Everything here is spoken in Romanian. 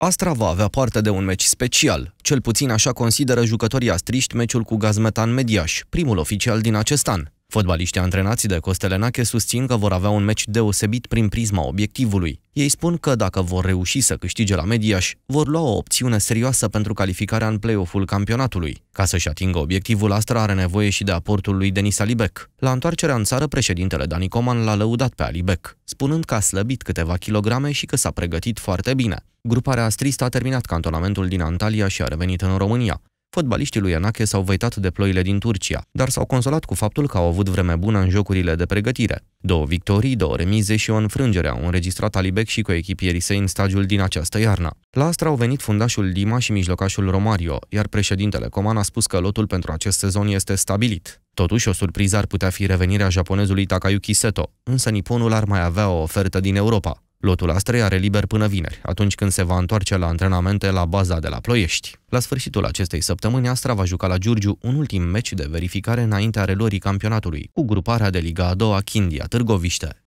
Astra va avea parte de un meci special, cel puțin așa consideră jucătorii astriști meciul cu Gazmetan Mediaș, primul oficial din acest an. Fotbaliștii antrenați de Costelenache susțin că vor avea un meci deosebit prin prisma obiectivului. Ei spun că dacă vor reuși să câștige la Mediaș, vor lua o opțiune serioasă pentru calificarea în play-off-ul campionatului. Ca să-și atingă obiectivul, Astra are nevoie și de aportul lui Denis Alibec. La întoarcerea în țară, președintele Dani Coman l-a lăudat pe Alibec, spunând că a slăbit câteva kilograme și că s-a pregătit foarte bine. Gruparea Astrist a terminat cantonamentul din Antalya și a revenit în România. Fotbaliștii lui Anache s-au văitat de ploile din Turcia, dar s-au consolat cu faptul că au avut vreme bună în jocurile de pregătire. Două victorii, două remize și o înfrângere au înregistrat Alibec și cu echipierii săi în stagiul din această iarnă. La Astra au venit fundașul Lima și mijlocașul Romario, iar președintele Coman a spus că lotul pentru acest sezon este stabilit. Totuși, o surpriză ar putea fi revenirea japonezului Takayuki Seto, însă niponul ar mai avea o ofertă din Europa. Lotul Astrei are liber până vineri, atunci când se va întoarce la antrenamente la baza de la Ploiești. La sfârșitul acestei săptămâni, Astra va juca la Giurgiu un ultim meci de verificare înaintea relorii campionatului, cu gruparea de Liga a doua Chindia Târgoviște.